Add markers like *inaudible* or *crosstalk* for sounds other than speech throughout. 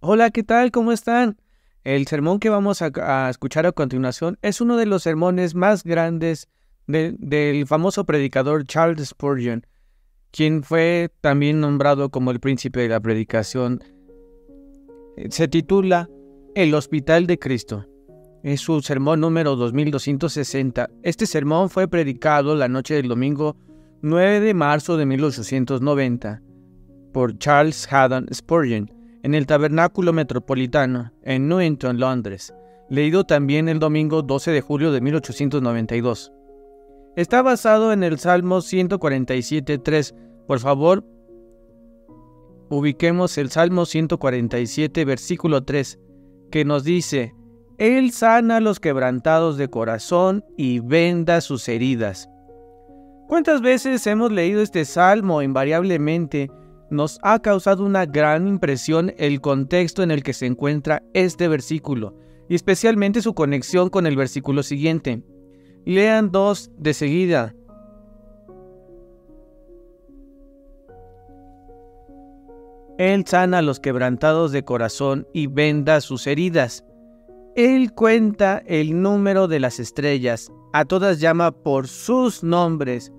Hola, ¿qué tal? ¿Cómo están? El sermón que vamos a, escuchar a continuación es uno de los sermones más grandes del famoso predicador Charles Spurgeon, quien fue también nombrado como el príncipe de la predicación. Se titula El Hospital de Cristo. Es su sermón número 2260. Este sermón fue predicado la noche del domingo 9 de marzo de 1890 por Charles Haddon Spurgeon en el Tabernáculo Metropolitano, en Newington, Londres, leído también el domingo 12 de julio de 1892. Está basado en el Salmo 147, 3. Por favor, ubiquemos el Salmo 147, versículo 3, que nos dice, Él sana a los quebrantados de corazón y venda sus heridas. ¿Cuántas veces hemos leído este salmo invariablemente nos ha causado una gran impresión el contexto en el que se encuentra este versículo, y especialmente su conexión con el versículo siguiente. Lean dos de seguida. Él sana a los quebrantados de corazón y venda sus heridas. Él cuenta el número de las estrellas, a todas llama por sus nombres.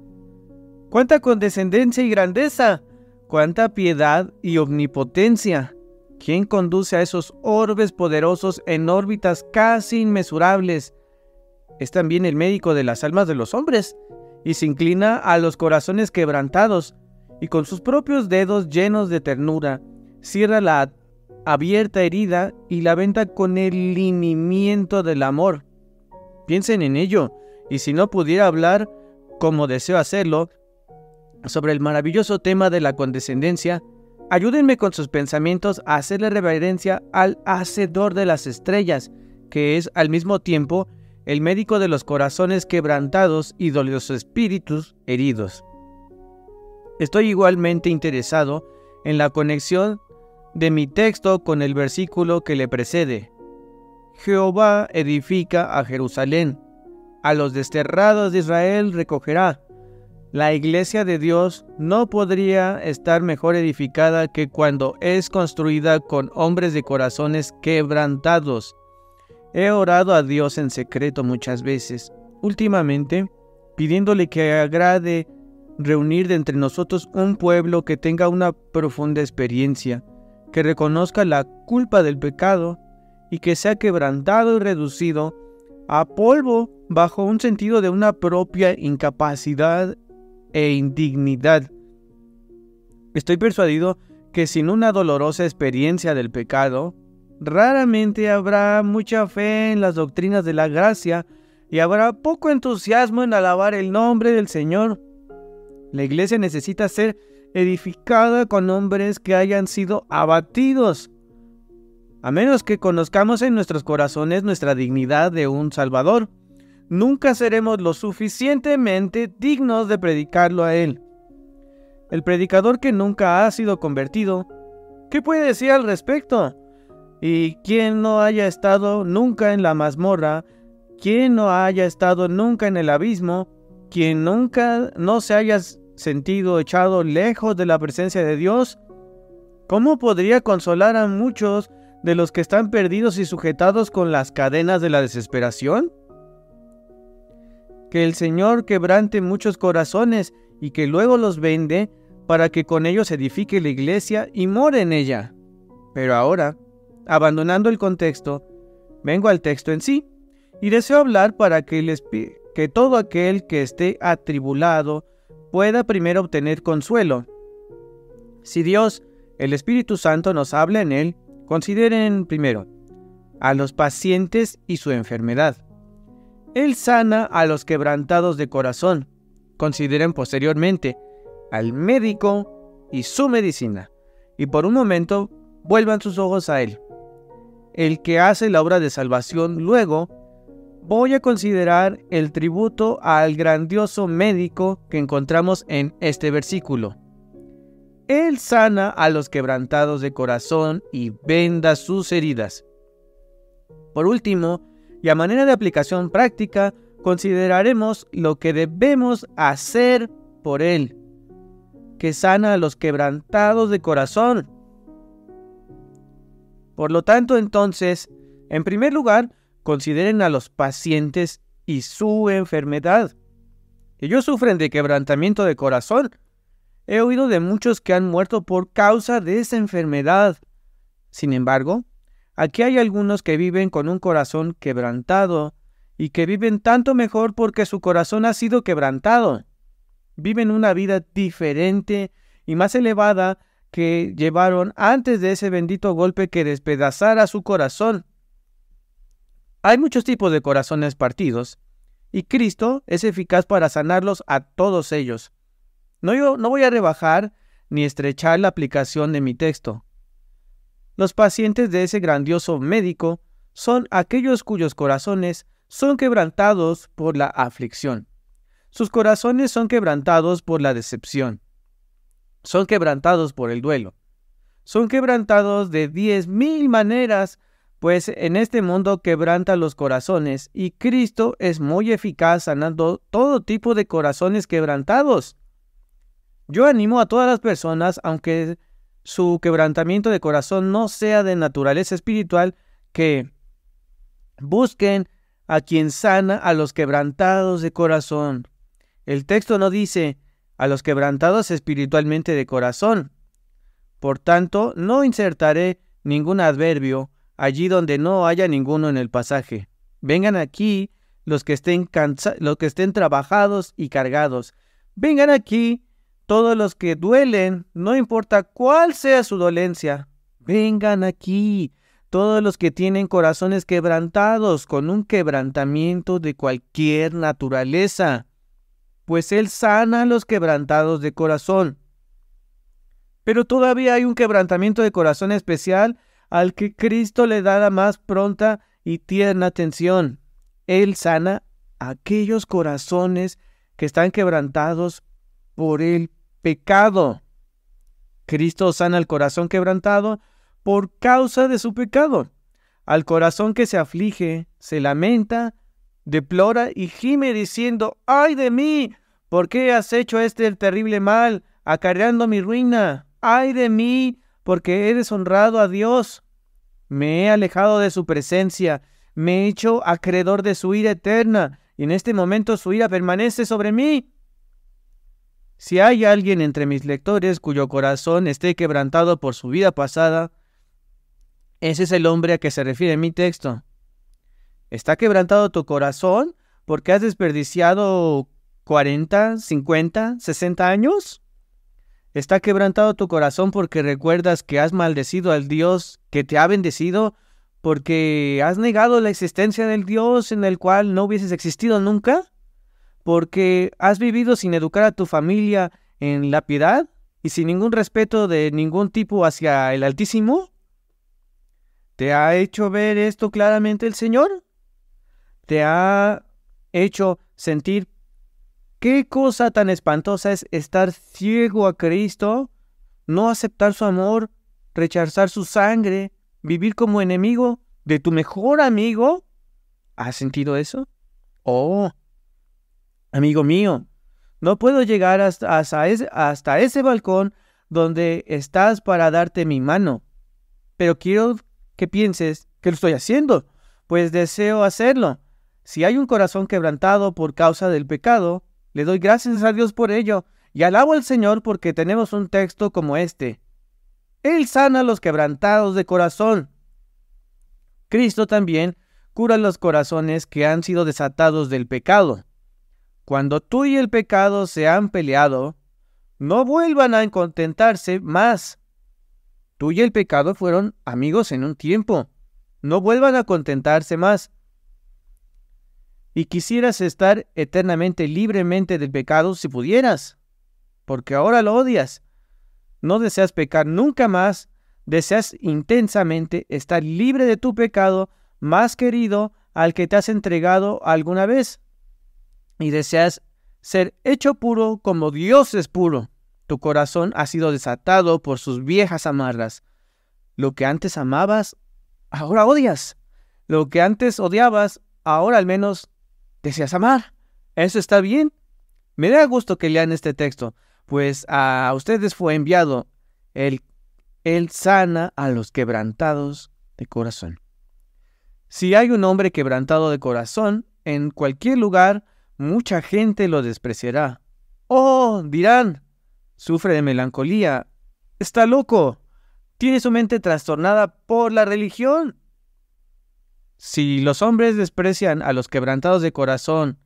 Cuenta con descendencia y grandeza! cuánta piedad y omnipotencia. ¿Quién conduce a esos orbes poderosos en órbitas casi inmesurables? Es también el médico de las almas de los hombres, y se inclina a los corazones quebrantados, y con sus propios dedos llenos de ternura, cierra la abierta herida y la venta con el linimiento del amor. Piensen en ello, y si no pudiera hablar, como deseo hacerlo, sobre el maravilloso tema de la condescendencia, ayúdenme con sus pensamientos a hacerle reverencia al Hacedor de las Estrellas, que es al mismo tiempo el médico de los corazones quebrantados y de los espíritus heridos. Estoy igualmente interesado en la conexión de mi texto con el versículo que le precede. Jehová edifica a Jerusalén, a los desterrados de Israel recogerá, la iglesia de Dios no podría estar mejor edificada que cuando es construida con hombres de corazones quebrantados. He orado a Dios en secreto muchas veces, últimamente, pidiéndole que agrade reunir de entre nosotros un pueblo que tenga una profunda experiencia, que reconozca la culpa del pecado y que sea quebrantado y reducido a polvo bajo un sentido de una propia incapacidad e indignidad. Estoy persuadido que sin una dolorosa experiencia del pecado, raramente habrá mucha fe en las doctrinas de la gracia y habrá poco entusiasmo en alabar el nombre del Señor. La iglesia necesita ser edificada con hombres que hayan sido abatidos, a menos que conozcamos en nuestros corazones nuestra dignidad de un Salvador nunca seremos lo suficientemente dignos de predicarlo a Él. El predicador que nunca ha sido convertido, ¿qué puede decir al respecto? Y quien no haya estado nunca en la mazmorra, quien no haya estado nunca en el abismo, quien nunca no se haya sentido echado lejos de la presencia de Dios, ¿cómo podría consolar a muchos de los que están perdidos y sujetados con las cadenas de la desesperación? que el Señor quebrante muchos corazones y que luego los vende para que con ellos edifique la iglesia y more en ella. Pero ahora, abandonando el contexto, vengo al texto en sí y deseo hablar para que, que todo aquel que esté atribulado pueda primero obtener consuelo. Si Dios, el Espíritu Santo, nos habla en él, consideren primero a los pacientes y su enfermedad. Él sana a los quebrantados de corazón. Consideren posteriormente al médico y su medicina. Y por un momento vuelvan sus ojos a Él. El que hace la obra de salvación luego, voy a considerar el tributo al grandioso médico que encontramos en este versículo. Él sana a los quebrantados de corazón y venda sus heridas. Por último, y a manera de aplicación práctica consideraremos lo que debemos hacer por Él, que sana a los quebrantados de corazón. Por lo tanto, entonces, en primer lugar, consideren a los pacientes y su enfermedad. Ellos sufren de quebrantamiento de corazón. He oído de muchos que han muerto por causa de esa enfermedad. Sin embargo, Aquí hay algunos que viven con un corazón quebrantado y que viven tanto mejor porque su corazón ha sido quebrantado. Viven una vida diferente y más elevada que llevaron antes de ese bendito golpe que despedazara su corazón. Hay muchos tipos de corazones partidos y Cristo es eficaz para sanarlos a todos ellos. No, yo no voy a rebajar ni estrechar la aplicación de mi texto. Los pacientes de ese grandioso médico son aquellos cuyos corazones son quebrantados por la aflicción. Sus corazones son quebrantados por la decepción. Son quebrantados por el duelo. Son quebrantados de diez mil maneras, pues en este mundo quebranta los corazones y Cristo es muy eficaz sanando todo tipo de corazones quebrantados. Yo animo a todas las personas, aunque su quebrantamiento de corazón no sea de naturaleza espiritual, que busquen a quien sana a los quebrantados de corazón. El texto no dice a los quebrantados espiritualmente de corazón. Por tanto, no insertaré ningún adverbio allí donde no haya ninguno en el pasaje. Vengan aquí los que estén, los que estén trabajados y cargados. Vengan aquí todos los que duelen, no importa cuál sea su dolencia, vengan aquí. Todos los que tienen corazones quebrantados con un quebrantamiento de cualquier naturaleza, pues Él sana a los quebrantados de corazón. Pero todavía hay un quebrantamiento de corazón especial al que Cristo le da la más pronta y tierna atención. Él sana aquellos corazones que están quebrantados por el pecado. Cristo sana al corazón quebrantado por causa de su pecado. Al corazón que se aflige, se lamenta, deplora y gime diciendo, ¡ay de mí! ¿Por qué has hecho este terrible mal, acarreando mi ruina? ¡ay de mí! Porque he deshonrado a Dios. Me he alejado de su presencia, me he hecho acreedor de su ira eterna, y en este momento su ira permanece sobre mí. Si hay alguien entre mis lectores cuyo corazón esté quebrantado por su vida pasada, ese es el hombre a que se refiere mi texto. ¿Está quebrantado tu corazón porque has desperdiciado 40, 50, 60 años? ¿Está quebrantado tu corazón porque recuerdas que has maldecido al Dios que te ha bendecido porque has negado la existencia del Dios en el cual no hubieses existido nunca? porque has vivido sin educar a tu familia en la piedad y sin ningún respeto de ningún tipo hacia el Altísimo? ¿Te ha hecho ver esto claramente el Señor? ¿Te ha hecho sentir qué cosa tan espantosa es estar ciego a Cristo, no aceptar su amor, rechazar su sangre, vivir como enemigo de tu mejor amigo? ¿Has sentido eso? Oh, Amigo mío, no puedo llegar hasta, ese, balcón donde estás para darte mi mano, pero quiero que pienses que lo estoy haciendo, pues deseo hacerlo. Si hay un corazón quebrantado por causa del pecado, le doy gracias a Dios por ello y alabo al Señor porque tenemos un texto como este. Él sana a los quebrantados de corazón. Cristo también cura los corazones que han sido desatados del pecado. Cuando tú y el pecado se han peleado, no vuelvan a contentarse más. Tú y el pecado fueron amigos en un tiempo. No vuelvan a contentarse más. Y quisieras estar eternamente libremente del pecado si pudieras, porque ahora lo odias. No deseas pecar nunca más, deseas intensamente estar libre de tu pecado más querido al que te has entregado alguna vez y deseas ser hecho puro como Dios es puro. Tu corazón ha sido desatado por sus viejas amarras. Lo que antes amabas, ahora odias. Lo que antes odiabas, ahora al menos deseas amar. Eso está bien. Me da gusto que lean este texto, pues a ustedes fue enviado el él sana a los quebrantados de corazón. Si hay un hombre quebrantado de corazón, en cualquier lugar mucha gente lo despreciará. Oh, dirán, sufre de melancolía, está loco, tiene su mente trastornada por la religión. Si los hombres desprecian a los quebrantados de corazón,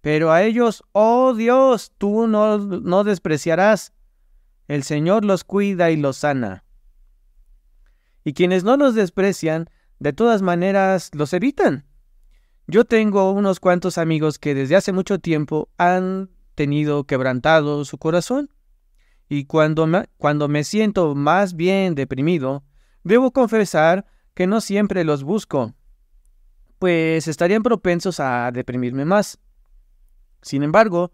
pero a ellos, oh Dios, tú no, no despreciarás. El Señor los cuida y los sana. Y quienes no los desprecian, de todas maneras los evitan. Yo tengo unos cuantos amigos que desde hace mucho tiempo han tenido quebrantado su corazón y cuando me, cuando me siento más bien deprimido, debo confesar que no siempre los busco, pues estarían propensos a deprimirme más. Sin embargo,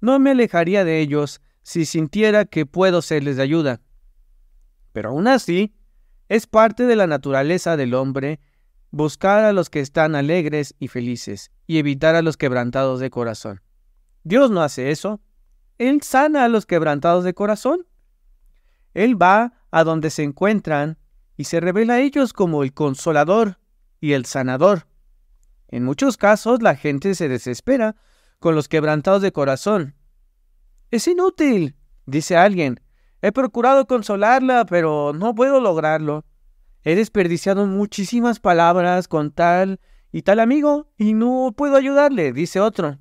no me alejaría de ellos si sintiera que puedo serles de ayuda. Pero aún así, es parte de la naturaleza del hombre buscar a los que están alegres y felices, y evitar a los quebrantados de corazón. Dios no hace eso. Él sana a los quebrantados de corazón. Él va a donde se encuentran y se revela a ellos como el consolador y el sanador. En muchos casos la gente se desespera con los quebrantados de corazón. Es inútil, dice alguien. He procurado consolarla, pero no puedo lograrlo. He desperdiciado muchísimas palabras con tal y tal amigo y no puedo ayudarle, dice otro.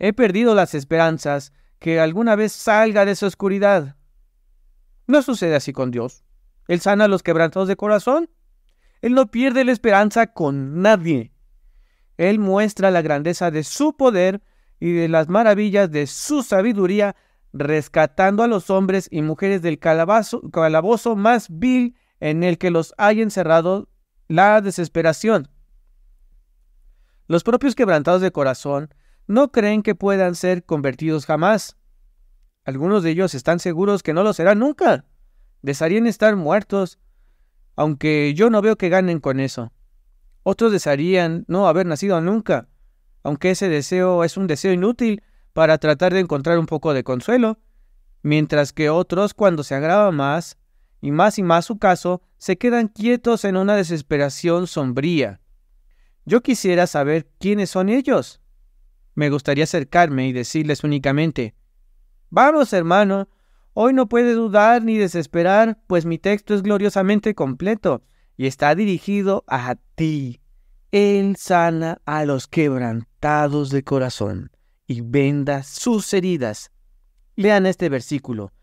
He perdido las esperanzas que alguna vez salga de esa oscuridad. No sucede así con Dios. Él sana a los quebrantados de corazón. Él no pierde la esperanza con nadie. Él muestra la grandeza de su poder y de las maravillas de su sabiduría, rescatando a los hombres y mujeres del calabozo más vil en el que los hay encerrado la desesperación. Los propios quebrantados de corazón no creen que puedan ser convertidos jamás. Algunos de ellos están seguros que no lo serán nunca. Desearían estar muertos, aunque yo no veo que ganen con eso. Otros desearían no haber nacido nunca, aunque ese deseo es un deseo inútil para tratar de encontrar un poco de consuelo, mientras que otros, cuando se agrava más, y más y más su caso, se quedan quietos en una desesperación sombría. Yo quisiera saber quiénes son ellos. Me gustaría acercarme y decirles únicamente, Vamos, hermano, hoy no puede dudar ni desesperar, pues mi texto es gloriosamente completo y está dirigido a ti. Él sana a los quebrantados de corazón y venda sus heridas. Lean este versículo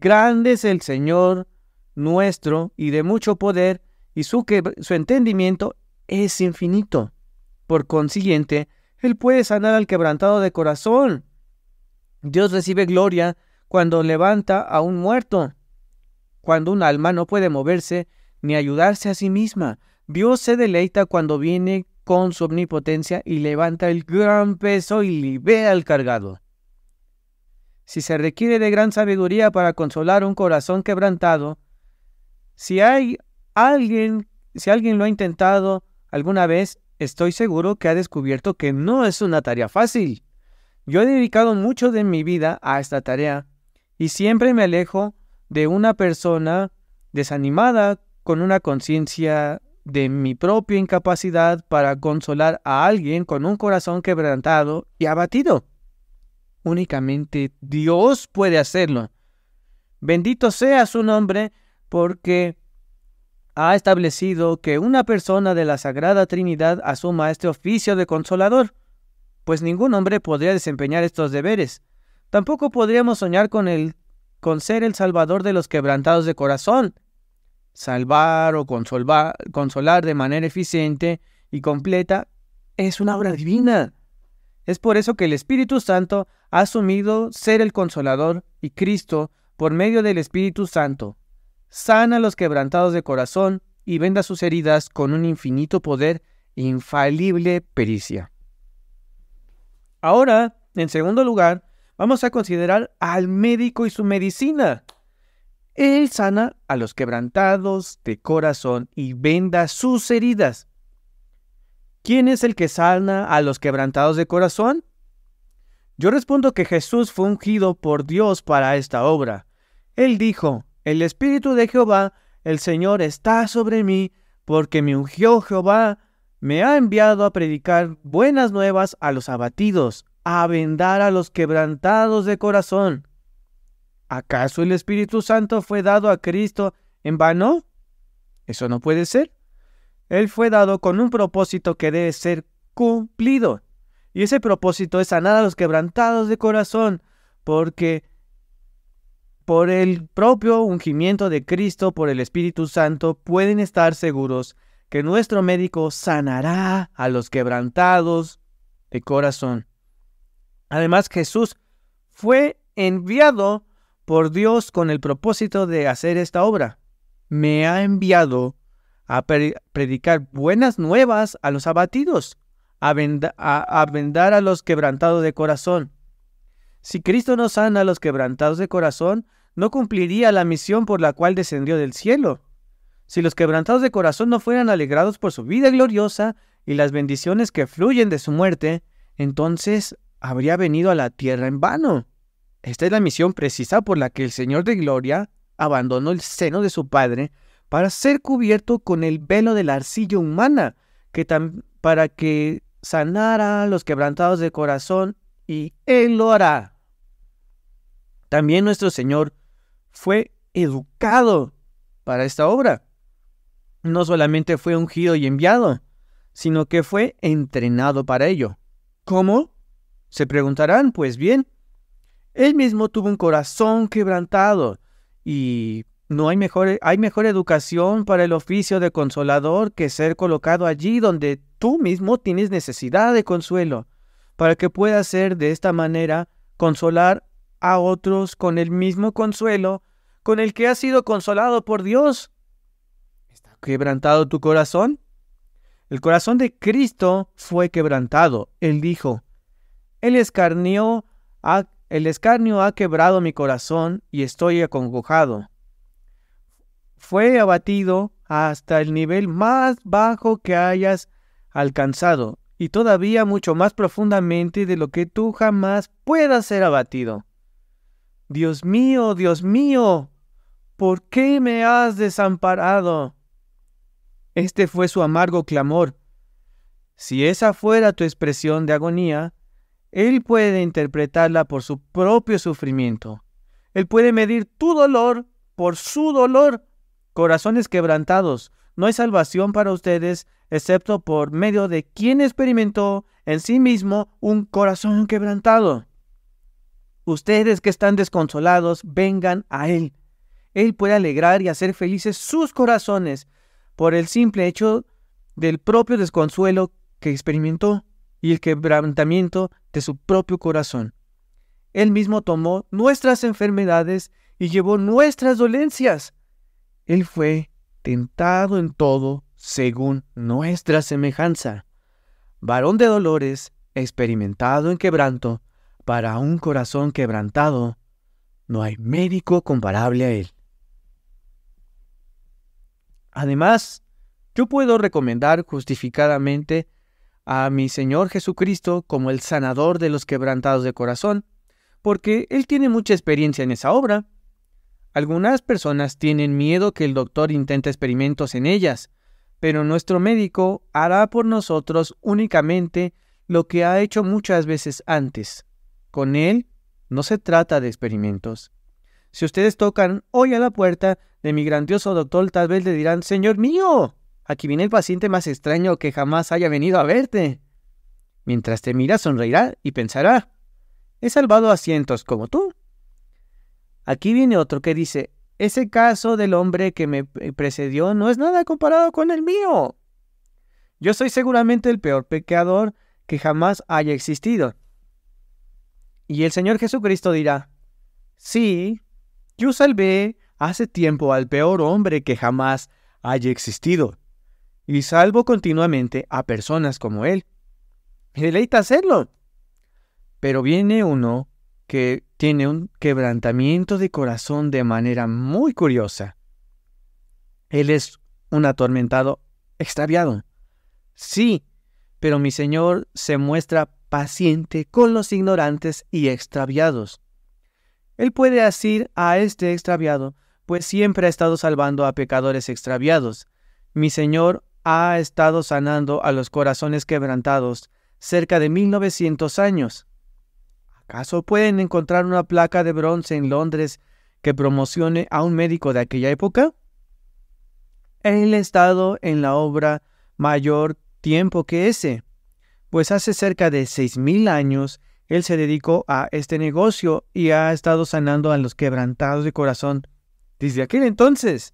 Grande es el Señor nuestro y de mucho poder, y su, entendimiento es infinito. Por consiguiente, Él puede sanar al quebrantado de corazón. Dios recibe gloria cuando levanta a un muerto, cuando un alma no puede moverse ni ayudarse a sí misma. Dios se deleita cuando viene con su omnipotencia y levanta el gran peso y libera al cargado si se requiere de gran sabiduría para consolar un corazón quebrantado, si hay alguien, si alguien lo ha intentado alguna vez, estoy seguro que ha descubierto que no es una tarea fácil. Yo he dedicado mucho de mi vida a esta tarea y siempre me alejo de una persona desanimada con una conciencia de mi propia incapacidad para consolar a alguien con un corazón quebrantado y abatido. Únicamente Dios puede hacerlo. Bendito sea su nombre porque ha establecido que una persona de la Sagrada Trinidad asuma este oficio de consolador, pues ningún hombre podría desempeñar estos deberes. Tampoco podríamos soñar con, el, con ser el salvador de los quebrantados de corazón. Salvar o consolar de manera eficiente y completa es una obra divina. Es por eso que el Espíritu Santo ha asumido ser el consolador y Cristo, por medio del Espíritu Santo, sana a los quebrantados de corazón y venda sus heridas con un infinito poder e infalible pericia. Ahora, en segundo lugar, vamos a considerar al médico y su medicina. Él sana a los quebrantados de corazón y venda sus heridas. ¿Quién es el que sana a los quebrantados de corazón? Yo respondo que Jesús fue ungido por Dios para esta obra. Él dijo, El Espíritu de Jehová, el Señor, está sobre mí, porque me ungió Jehová, me ha enviado a predicar buenas nuevas a los abatidos, a vendar a los quebrantados de corazón. ¿Acaso el Espíritu Santo fue dado a Cristo en vano? Eso no puede ser. Él fue dado con un propósito que debe ser cumplido. Y ese propósito es sanar a los quebrantados de corazón, porque por el propio ungimiento de Cristo, por el Espíritu Santo, pueden estar seguros que nuestro médico sanará a los quebrantados de corazón. Además, Jesús fue enviado por Dios con el propósito de hacer esta obra. Me ha enviado a predicar buenas nuevas a los abatidos, a, vendar a los quebrantados de corazón. Si Cristo no sana a los quebrantados de corazón, no cumpliría la misión por la cual descendió del cielo. Si los quebrantados de corazón no fueran alegrados por su vida gloriosa y las bendiciones que fluyen de su muerte, entonces habría venido a la tierra en vano. Esta es la misión precisa por la que el Señor de Gloria abandonó el seno de su Padre para ser cubierto con el velo de la arcilla humana, que para que sanara a los quebrantados de corazón, y Él lo hará. También nuestro Señor fue educado para esta obra. No solamente fue ungido y enviado, sino que fue entrenado para ello. ¿Cómo? Se preguntarán, pues bien, Él mismo tuvo un corazón quebrantado y no hay mejor, hay mejor educación para el oficio de consolador que ser colocado allí donde tú mismo tienes necesidad de consuelo, para que puedas ser de esta manera consolar a otros con el mismo consuelo con el que has sido consolado por Dios. ¿Está quebrantado tu corazón? El corazón de Cristo fue quebrantado. Él dijo, el escarnio ha quebrado mi corazón y estoy acongojado fue abatido hasta el nivel más bajo que hayas alcanzado y todavía mucho más profundamente de lo que tú jamás puedas ser abatido. Dios mío, Dios mío, ¿por qué me has desamparado? Este fue su amargo clamor. Si esa fuera tu expresión de agonía, Él puede interpretarla por su propio sufrimiento. Él puede medir tu dolor por su dolor corazones quebrantados. No hay salvación para ustedes excepto por medio de quien experimentó en sí mismo un corazón quebrantado. Ustedes que están desconsolados, vengan a Él. Él puede alegrar y hacer felices sus corazones por el simple hecho del propio desconsuelo que experimentó y el quebrantamiento de su propio corazón. Él mismo tomó nuestras enfermedades y llevó nuestras dolencias. Él fue tentado en todo según nuestra semejanza, varón de dolores, experimentado en quebranto, para un corazón quebrantado, no hay médico comparable a él. Además, yo puedo recomendar justificadamente a mi Señor Jesucristo como el sanador de los quebrantados de corazón, porque Él tiene mucha experiencia en esa obra. Algunas personas tienen miedo que el doctor intente experimentos en ellas, pero nuestro médico hará por nosotros únicamente lo que ha hecho muchas veces antes. Con él no se trata de experimentos. Si ustedes tocan hoy a la puerta de mi grandioso doctor, tal vez le dirán, Señor mío, aquí viene el paciente más extraño que jamás haya venido a verte. Mientras te mira, sonreirá y pensará, he salvado a cientos como tú. Aquí viene otro que dice, ese caso del hombre que me precedió no es nada comparado con el mío. Yo soy seguramente el peor pecador que jamás haya existido. Y el Señor Jesucristo dirá, sí, yo salvé hace tiempo al peor hombre que jamás haya existido, y salvo continuamente a personas como él. Me deleita hacerlo. Pero viene uno que tiene un quebrantamiento de corazón de manera muy curiosa. Él es un atormentado extraviado. Sí, pero mi Señor se muestra paciente con los ignorantes y extraviados. Él puede decir a este extraviado, pues siempre ha estado salvando a pecadores extraviados. Mi Señor ha estado sanando a los corazones quebrantados cerca de 1900 años. ¿Acaso pueden encontrar una placa de bronce en Londres que promocione a un médico de aquella época? Él ha estado en la obra mayor tiempo que ese, pues hace cerca de 6.000 años él se dedicó a este negocio y ha estado sanando a los quebrantados de corazón desde aquel entonces.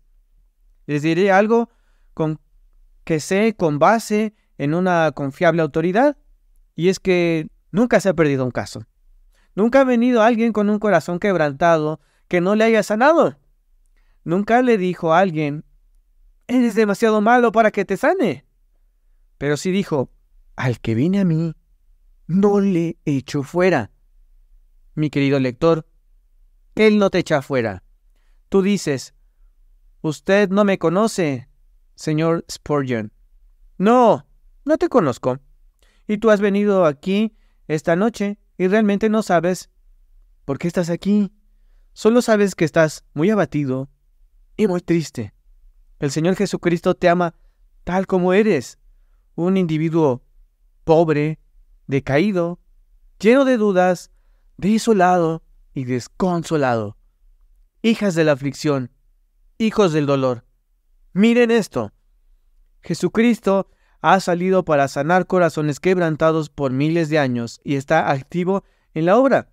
Les diré algo con, que sé con base en una confiable autoridad, y es que nunca se ha perdido un caso. Nunca ha venido alguien con un corazón quebrantado que no le haya sanado. Nunca le dijo a alguien, eres demasiado malo para que te sane. Pero sí dijo, al que viene a mí, no le echo fuera. Mi querido lector, Él no te echa fuera. Tú dices, usted no me conoce, señor Spurgeon. No, no te conozco. Y tú has venido aquí esta noche y realmente no sabes por qué estás aquí. Solo sabes que estás muy abatido y muy triste. El Señor Jesucristo te ama tal como eres, un individuo pobre, decaído, lleno de dudas, desolado y desconsolado. Hijas de la aflicción, hijos del dolor. Miren esto. Jesucristo ha salido para sanar corazones quebrantados por miles de años y está activo en la obra.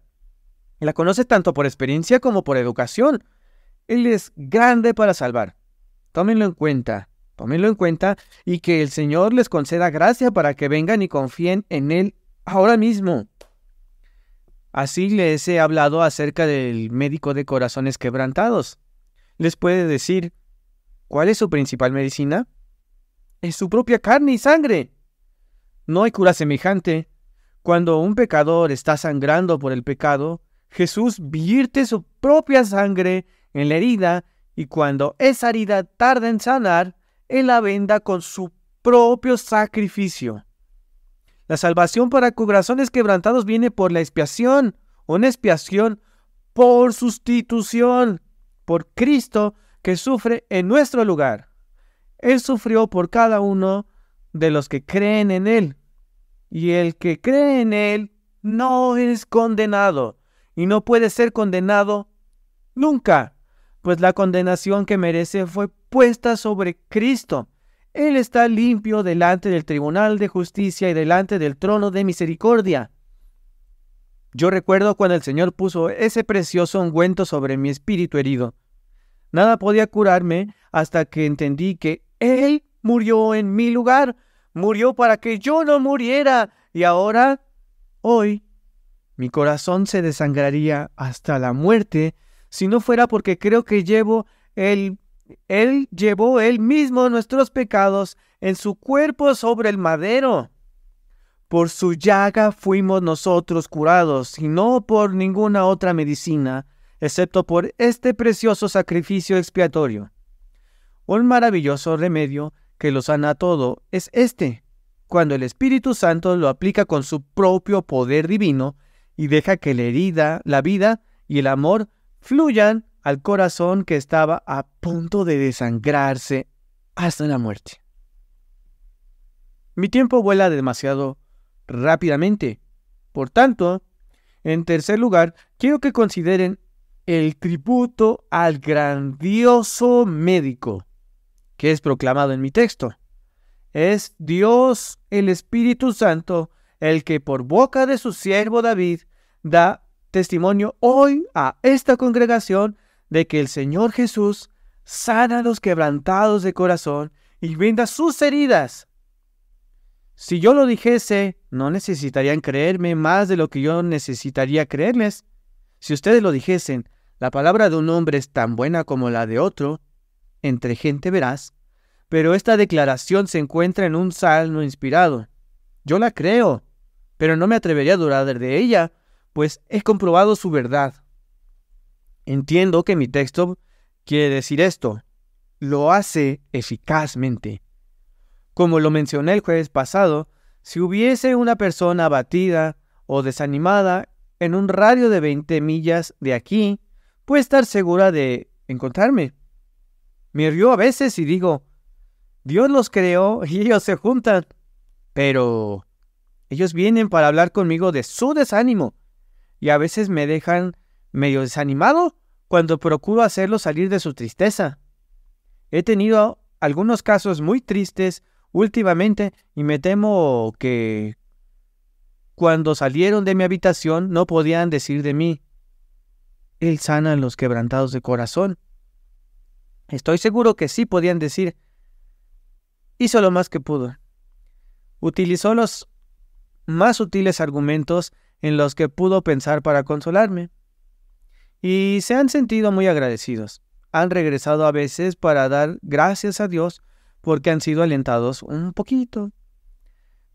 La conoce tanto por experiencia como por educación. Él es grande para salvar. Tómenlo en cuenta, tómenlo en cuenta y que el Señor les conceda gracia para que vengan y confíen en Él ahora mismo. Así les he hablado acerca del médico de corazones quebrantados. Les puede decir, ¿cuál es su principal medicina? Es su propia carne y sangre. No hay cura semejante. Cuando un pecador está sangrando por el pecado, Jesús vierte su propia sangre en la herida y cuando esa herida tarda en sanar, Él la venda con su propio sacrificio. La salvación para corazones quebrantados viene por la expiación, una expiación por sustitución, por Cristo que sufre en nuestro lugar. Él sufrió por cada uno de los que creen en Él. Y el que cree en Él no es condenado y no puede ser condenado nunca, pues la condenación que merece fue puesta sobre Cristo. Él está limpio delante del Tribunal de Justicia y delante del trono de misericordia. Yo recuerdo cuando el Señor puso ese precioso ungüento sobre mi espíritu herido. Nada podía curarme hasta que entendí que él murió en mi lugar, murió para que yo no muriera. Y ahora, hoy, mi corazón se desangraría hasta la muerte si no fuera porque creo que llevo el él llevó él mismo nuestros pecados en su cuerpo sobre el madero. Por su llaga fuimos nosotros curados, y no por ninguna otra medicina, excepto por este precioso sacrificio expiatorio. Un maravilloso remedio que lo sana todo es este, cuando el Espíritu Santo lo aplica con su propio poder divino y deja que la herida, la vida y el amor fluyan al corazón que estaba a punto de desangrarse hasta la muerte. Mi tiempo vuela demasiado rápidamente. Por tanto, en tercer lugar, quiero que consideren el tributo al grandioso médico que es proclamado en mi texto. Es Dios el Espíritu Santo el que por boca de su siervo David da testimonio hoy a esta congregación de que el Señor Jesús sana a los quebrantados de corazón y brinda sus heridas. Si yo lo dijese, no necesitarían creerme más de lo que yo necesitaría creerles. Si ustedes lo dijesen, la palabra de un hombre es tan buena como la de otro, entre gente veraz, pero esta declaración se encuentra en un salmo inspirado. Yo la creo, pero no me atrevería a dudar de ella, pues he comprobado su verdad. Entiendo que mi texto quiere decir esto. Lo hace eficazmente. Como lo mencioné el jueves pasado, si hubiese una persona abatida o desanimada en un radio de 20 millas de aquí, puede estar segura de encontrarme. Me río a veces y digo, Dios los creó *laughs* y ellos se juntan. Pero ellos vienen para hablar conmigo de su desánimo y a veces me dejan medio desanimado cuando procuro hacerlos salir de su tristeza. He tenido algunos casos muy tristes últimamente y me temo que cuando salieron de mi habitación no podían decir de mí, Él sana a los quebrantados de corazón. Estoy seguro que sí podían decir, hizo lo más que pudo. Utilizó los más sutiles argumentos en los que pudo pensar para consolarme. Y se han sentido muy agradecidos. Han regresado a veces para dar gracias a Dios porque han sido alentados un poquito.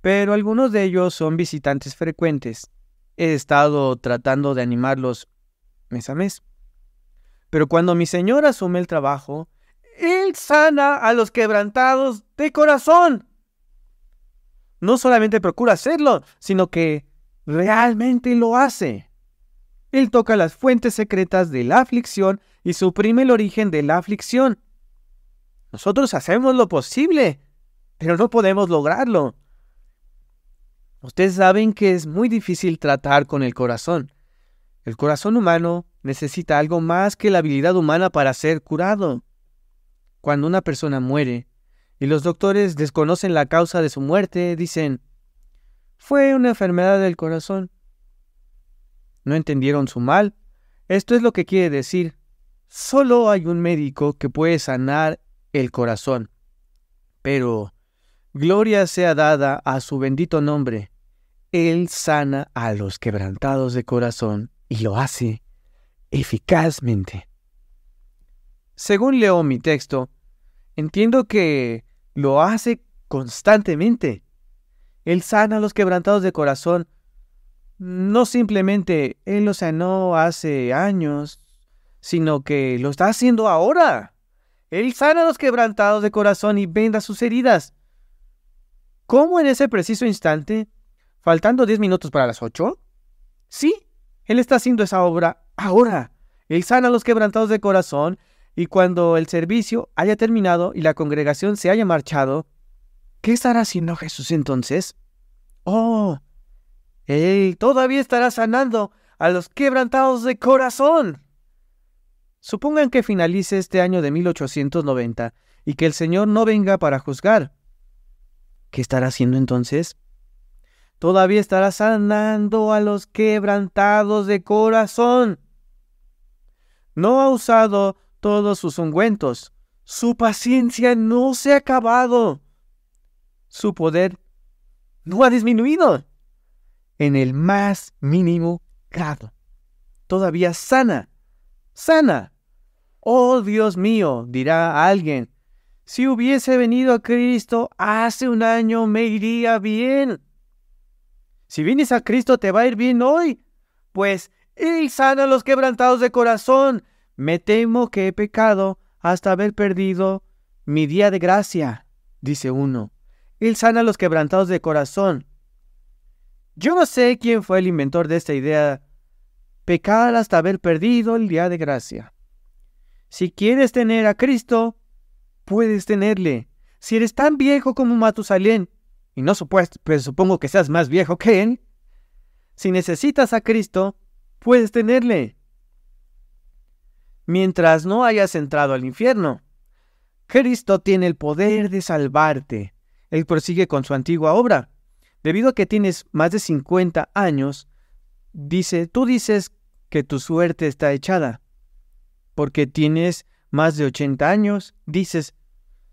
Pero algunos de ellos son visitantes frecuentes. He estado tratando de animarlos mes a mes. Pero cuando mi Señor asume el trabajo, Él sana a los quebrantados de corazón. No solamente procura hacerlo, sino que realmente lo hace. Él toca las fuentes secretas de la aflicción y suprime el origen de la aflicción. Nosotros hacemos lo posible, pero no podemos lograrlo. Ustedes saben que es muy difícil tratar con el corazón. El corazón humano necesita algo más que la habilidad humana para ser curado. Cuando una persona muere y los doctores desconocen la causa de su muerte, dicen, fue una enfermedad del corazón. No entendieron su mal. Esto es lo que quiere decir. Solo hay un médico que puede sanar el corazón. Pero, gloria sea dada a su bendito nombre. Él sana a los quebrantados de corazón y lo hace eficazmente. Según leo mi texto, entiendo que lo hace constantemente. Él sana a los quebrantados de corazón. No simplemente Él los sanó hace años, sino que lo está haciendo ahora. Él sana a los quebrantados de corazón y venda sus heridas. ¿Cómo en ese preciso instante, faltando 10 minutos para las 8? Sí, Él está haciendo esa obra ahora. Él sana a los quebrantados de corazón y cuando el servicio haya terminado y la congregación se haya marchado, ¿qué estará haciendo Jesús entonces? Oh, Él todavía estará sanando a los quebrantados de corazón. Supongan que finalice este año de 1890 y que el Señor no venga para juzgar. ¿Qué estará haciendo entonces? Todavía estará sanando a los quebrantados de corazón no ha usado todos sus ungüentos. Su paciencia no se ha acabado. Su poder no ha disminuido en el más mínimo grado. Todavía sana, sana. Oh Dios mío, dirá alguien, si hubiese venido a Cristo hace un año me iría bien. Si vienes a Cristo te va a ir bien hoy, pues ¡Él sana a los quebrantados de corazón. Me temo que he pecado hasta haber perdido mi día de gracia, dice uno. Él sana a los quebrantados de corazón. Yo no sé quién fue el inventor de esta idea. Pecar hasta haber perdido el día de gracia. Si quieres tener a Cristo, puedes tenerle. Si eres tan viejo como Matusalén, y no pues supongo que seas más viejo que él, si necesitas a Cristo, puedes tenerle, mientras no hayas entrado al infierno. Cristo tiene el poder de salvarte. Él prosigue con su antigua obra. Debido a que tienes más de 50 años, dice, tú dices que tu suerte está echada. Porque tienes más de 80 años, dices,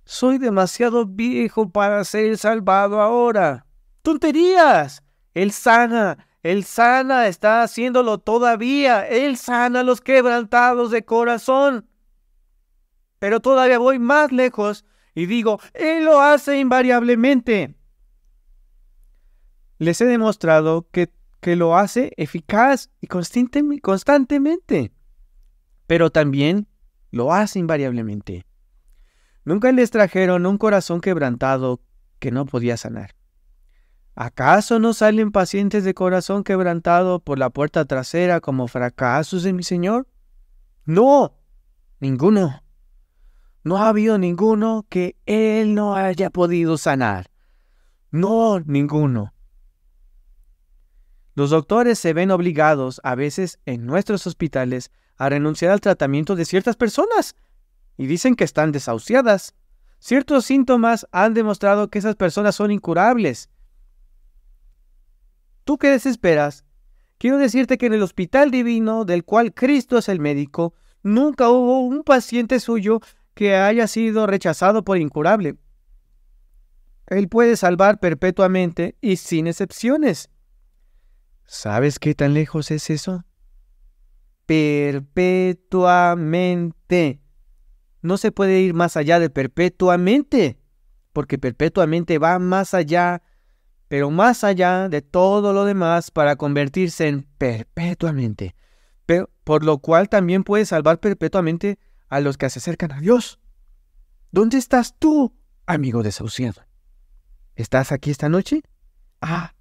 soy demasiado viejo para ser salvado ahora. ¡Tonterías! Él sana, él sana, está haciéndolo todavía. Él sana los quebrantados de corazón. Pero todavía voy más lejos y digo, Él lo hace invariablemente. Les he demostrado que, que lo hace eficaz y constantemente. Pero también lo hace invariablemente. Nunca les trajeron un corazón quebrantado que no podía sanar. ¿Acaso no salen pacientes de corazón quebrantado por la puerta trasera como fracasos de mi Señor? No, ninguno. No ha habido ninguno que Él no haya podido sanar. No, ninguno. Los doctores se ven obligados a veces en nuestros hospitales a renunciar al tratamiento de ciertas personas y dicen que están desahuciadas. Ciertos síntomas han demostrado que esas personas son incurables tú que desesperas, quiero decirte que en el hospital divino del cual Cristo es el médico, nunca hubo un paciente suyo que haya sido rechazado por incurable. Él puede salvar perpetuamente y sin excepciones. ¿Sabes qué tan lejos es eso? Perpetuamente. No se puede ir más allá de perpetuamente, porque perpetuamente va más allá pero más allá de todo lo demás para convertirse en perpetuamente, pero, por lo cual también puede salvar perpetuamente a los que se acercan a Dios. ¿Dónde estás tú, amigo desahuciado? ¿Estás aquí esta noche? Ah,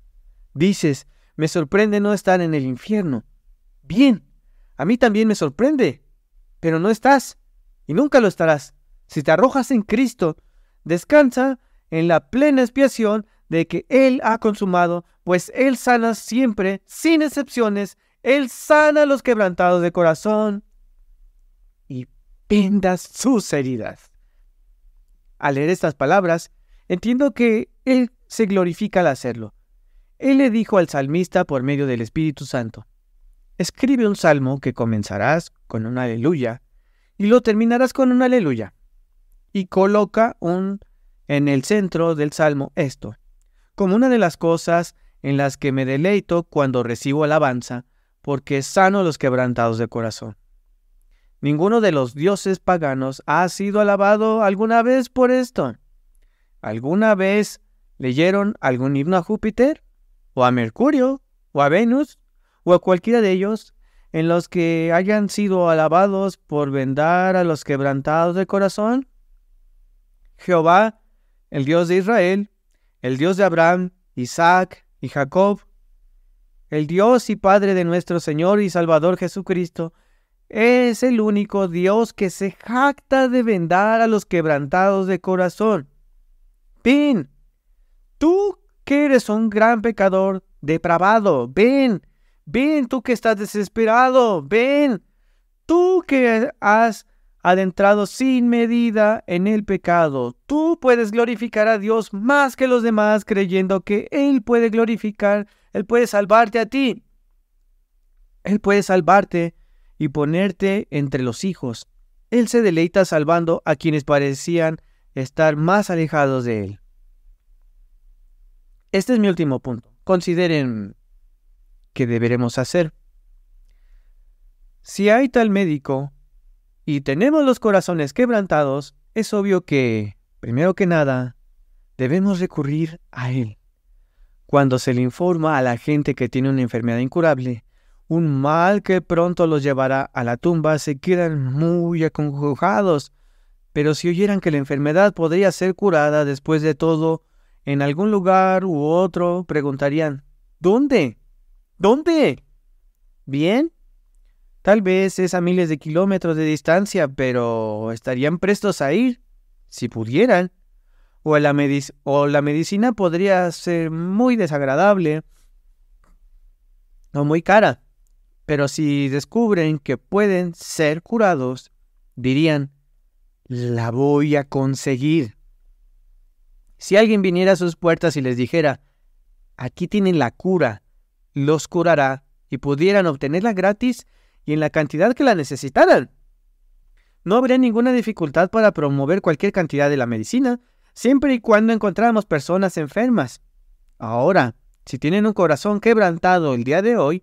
dices, me sorprende no estar en el infierno. Bien, a mí también me sorprende, pero no estás y nunca lo estarás. Si te arrojas en Cristo, descansa en la plena expiación de que Él ha consumado, pues Él sana siempre, sin excepciones, Él sana a los quebrantados de corazón y pinda sus heridas. Al leer estas palabras, entiendo que Él se glorifica al hacerlo. Él le dijo al salmista por medio del Espíritu Santo, escribe un salmo que comenzarás con un aleluya y lo terminarás con un aleluya. Y coloca un en el centro del salmo esto como una de las cosas en las que me deleito cuando recibo alabanza, porque sano los quebrantados de corazón. Ninguno de los dioses paganos ha sido alabado alguna vez por esto. ¿Alguna vez leyeron algún himno a Júpiter? ¿O a Mercurio? ¿O a Venus? ¿O a cualquiera de ellos en los que hayan sido alabados por vendar a los quebrantados de corazón? Jehová, el Dios de Israel, el Dios de Abraham, Isaac y Jacob, el Dios y Padre de nuestro Señor y Salvador Jesucristo, es el único Dios que se jacta de vendar a los quebrantados de corazón. Ven, tú que eres un gran pecador depravado, ven, ven tú que estás desesperado, ven, tú que has adentrado sin medida en el pecado. Tú puedes glorificar a Dios más que los demás creyendo que Él puede glorificar, Él puede salvarte a ti. Él puede salvarte y ponerte entre los hijos. Él se deleita salvando a quienes parecían estar más alejados de Él. Este es mi último punto. Consideren qué deberemos hacer. Si hay tal médico y tenemos los corazones quebrantados, es obvio que, primero que nada, debemos recurrir a Él. Cuando se le informa a la gente que tiene una enfermedad incurable, un mal que pronto los llevará a la tumba, se quedan muy acongojados. Pero si oyeran que la enfermedad podría ser curada después de todo, en algún lugar u otro, preguntarían, ¿dónde? ¿Dónde? ¿Bien? Tal vez es a miles de kilómetros de distancia, pero estarían prestos a ir, si pudieran. O la, medicina podría ser muy desagradable No muy cara. Pero si descubren que pueden ser curados, dirían, la voy a conseguir. Si alguien viniera a sus puertas y les dijera, aquí tienen la cura, los curará y pudieran obtenerla gratis, y en la cantidad que la necesitaran. No habría ninguna dificultad para promover cualquier cantidad de la medicina, siempre y cuando encontráramos personas enfermas. Ahora, si tienen un corazón quebrantado el día de hoy,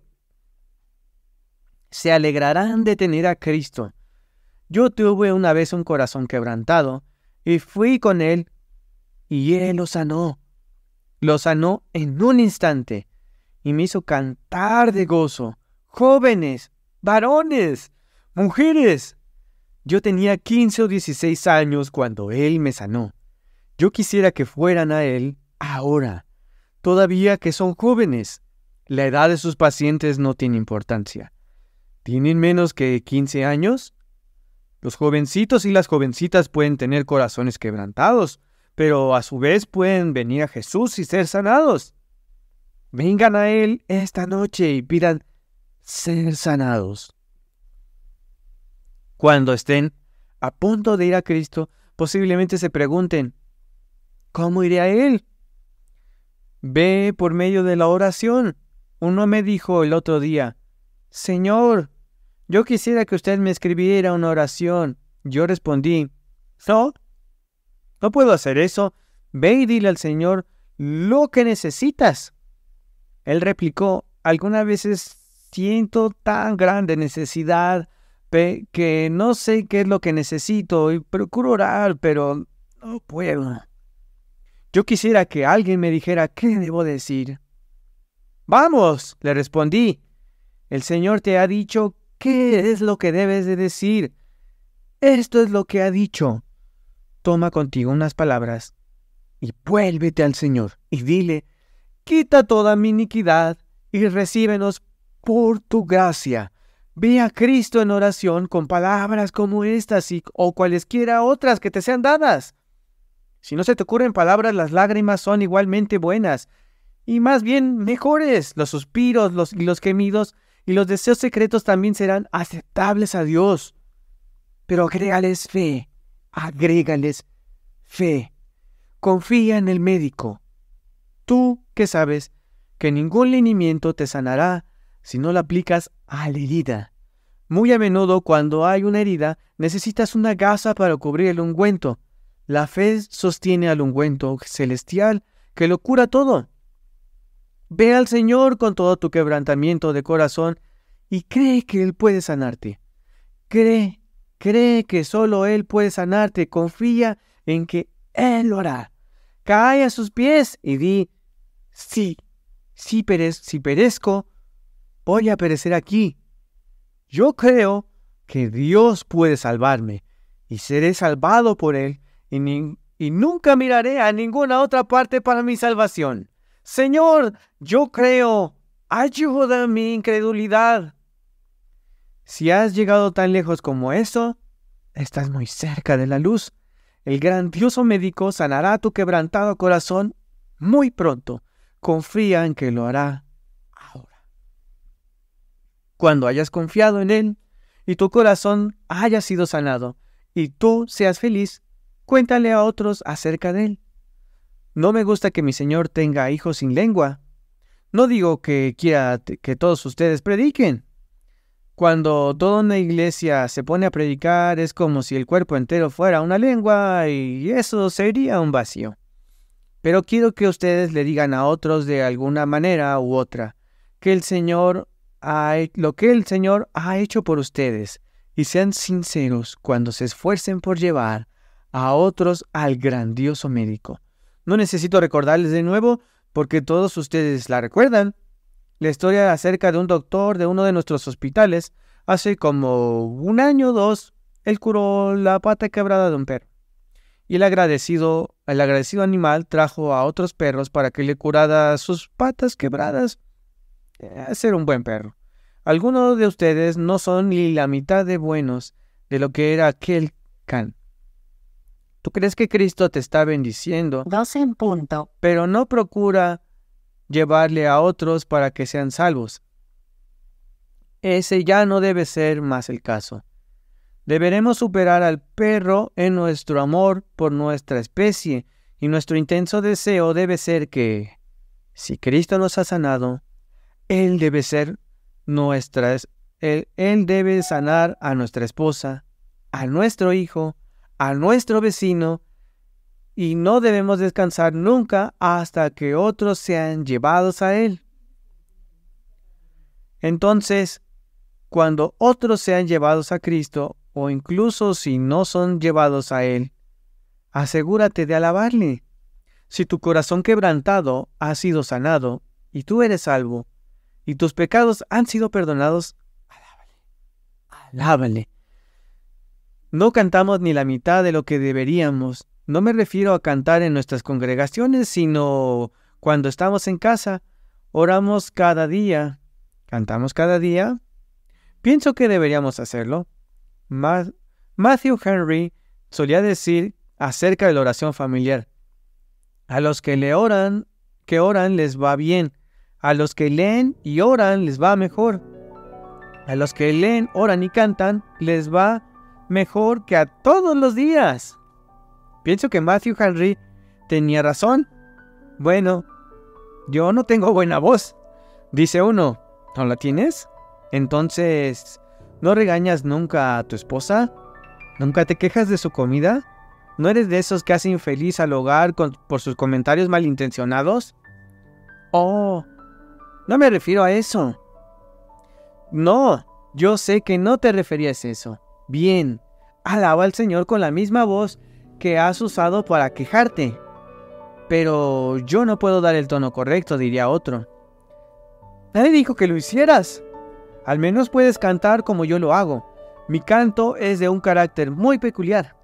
se alegrarán de tener a Cristo. Yo tuve una vez un corazón quebrantado y fui con él y él lo sanó. Lo sanó en un instante y me hizo cantar de gozo. Jóvenes, varones, mujeres. Yo tenía 15 o 16 años cuando Él me sanó. Yo quisiera que fueran a Él ahora, todavía que son jóvenes. La edad de sus pacientes no tiene importancia. ¿Tienen menos que 15 años? Los jovencitos y las jovencitas pueden tener corazones quebrantados, pero a su vez pueden venir a Jesús y ser sanados. Vengan a Él esta noche y pidan ser sanados. Cuando estén a punto de ir a Cristo, posiblemente se pregunten, ¿cómo iré a Él? Ve por medio de la oración. Uno me dijo el otro día, Señor, yo quisiera que usted me escribiera una oración. Yo respondí, no, no puedo hacer eso. Ve y dile al Señor lo que necesitas. Él replicó, algunas veces siento tan grande necesidad que no sé qué es lo que necesito y procuro orar, pero no puedo. Yo quisiera que alguien me dijera qué debo decir. Vamos, le respondí. El Señor te ha dicho qué es lo que debes de decir. Esto es lo que ha dicho. Toma contigo unas palabras y vuélvete al Señor y dile, quita toda mi iniquidad y recíbenos por tu gracia. Ve a Cristo en oración con palabras como estas o cualesquiera otras que te sean dadas. Si no se te ocurren palabras, las lágrimas son igualmente buenas, y más bien mejores. Los suspiros y los gemidos y los deseos secretos también serán aceptables a Dios. Pero agrégales fe, agrégales fe. Confía en el médico. Tú que sabes que ningún linimiento te sanará si no la aplicas a la herida. Muy a menudo cuando hay una herida, necesitas una gasa para cubrir el ungüento. La fe sostiene al ungüento celestial que lo cura todo. Ve al Señor con todo tu quebrantamiento de corazón y cree que Él puede sanarte. Cree, cree que solo Él puede sanarte. Confía en que Él lo hará. Cae a sus pies y di, sí, sí perez si perezco, voy a perecer aquí. Yo creo que Dios puede salvarme y seré salvado por Él y, nunca miraré a ninguna otra parte para mi salvación. Señor, yo creo, ayuda mi incredulidad. Si has llegado tan lejos como eso, estás muy cerca de la luz. El grandioso médico sanará tu quebrantado corazón muy pronto. Confía en que lo hará cuando hayas confiado en Él y tu corazón haya sido sanado y tú seas feliz, cuéntale a otros acerca de Él. No me gusta que mi Señor tenga hijos sin lengua. No digo que quiera que todos ustedes prediquen. Cuando toda una iglesia se pone a predicar es como si el cuerpo entero fuera una lengua y eso sería un vacío. Pero quiero que ustedes le digan a otros de alguna manera u otra que el Señor lo que el Señor ha hecho por ustedes y sean sinceros cuando se esfuercen por llevar a otros al grandioso médico. No necesito recordarles de nuevo porque todos ustedes la recuerdan. La historia acerca de un doctor de uno de nuestros hospitales hace como un año o dos, él curó la pata quebrada de un perro. Y el agradecido, el agradecido animal trajo a otros perros para que le curara sus patas quebradas. Eh, ser un buen perro. Algunos de ustedes no son ni la mitad de buenos de lo que era aquel can. Tú crees que Cristo te está bendiciendo. Dos en punto. Pero no procura llevarle a otros para que sean salvos. Ese ya no debe ser más el caso. Deberemos superar al perro en nuestro amor por nuestra especie y nuestro intenso deseo debe ser que, si Cristo nos ha sanado, él debe ser nuestra, él, él debe sanar a nuestra esposa, a nuestro hijo, a nuestro vecino, y no debemos descansar nunca hasta que otros sean llevados a Él. Entonces, cuando otros sean llevados a Cristo, o incluso si no son llevados a Él, asegúrate de alabarle. Si tu corazón quebrantado ha sido sanado y tú eres salvo, y tus pecados han sido perdonados, alábale, alábale. No cantamos ni la mitad de lo que deberíamos. No me refiero a cantar en nuestras congregaciones, sino cuando estamos en casa. Oramos cada día, cantamos cada día. Pienso que deberíamos hacerlo. Matthew Henry solía decir acerca de la oración familiar. A los que le oran, que oran les va bien, a los que leen y oran les va mejor. A los que leen, oran y cantan les va mejor que a todos los días. Pienso que Matthew Henry tenía razón. Bueno, yo no tengo buena voz. Dice uno, ¿no la tienes? Entonces, ¿no regañas nunca a tu esposa? ¿Nunca te quejas de su comida? ¿No eres de esos que hace infeliz al hogar por sus comentarios malintencionados? Oh, no me refiero a eso. No, yo sé que no te referías a eso. Bien, alaba al Señor con la misma voz que has usado para quejarte. Pero yo no puedo dar el tono correcto, diría otro. Nadie dijo que lo hicieras. Al menos puedes cantar como yo lo hago. Mi canto es de un carácter muy peculiar.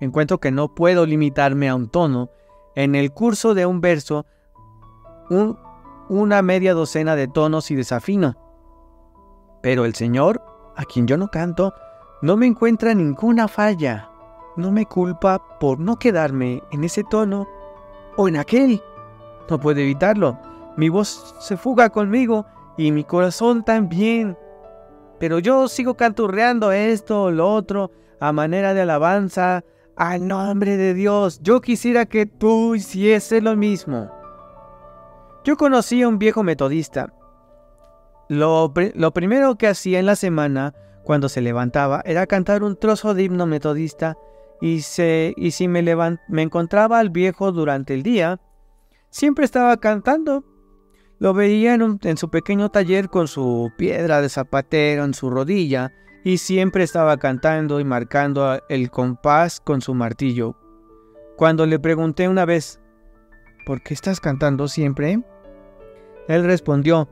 Encuentro que no puedo limitarme a un tono. En el curso de un verso, un una media docena de tonos y desafino. Pero el Señor, a quien yo no canto, no me encuentra ninguna falla, no me culpa por no quedarme en ese tono o en aquel. No puedo evitarlo. Mi voz se fuga conmigo y mi corazón también. Pero yo sigo canturreando esto o lo otro a manera de alabanza al nombre de Dios. Yo quisiera que tú hicieses lo mismo. Yo conocí a un viejo metodista. Lo, primero que hacía en la semana cuando se levantaba era cantar un trozo de himno metodista y, y si me, encontraba al viejo durante el día, siempre estaba cantando. Lo veía en, su pequeño taller con su piedra de zapatero en su rodilla y siempre estaba cantando y marcando el compás con su martillo. Cuando le pregunté una vez, ¿por qué estás cantando siempre? Él respondió,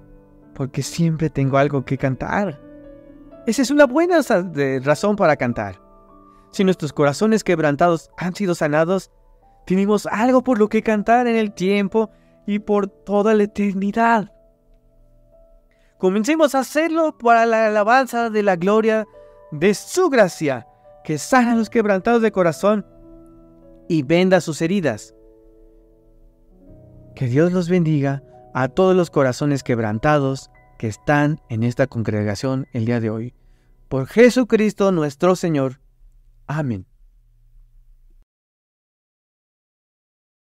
porque siempre tengo algo que cantar. Esa es una buena razón para cantar. Si nuestros corazones quebrantados han sido sanados, tenemos algo por lo que cantar en el tiempo y por toda la eternidad. Comencemos a hacerlo para la alabanza de la gloria de su gracia, que sana los quebrantados de corazón y venda sus heridas. Que Dios los bendiga a todos los corazones quebrantados que están en esta congregación el día de hoy. Por Jesucristo nuestro Señor. Amén.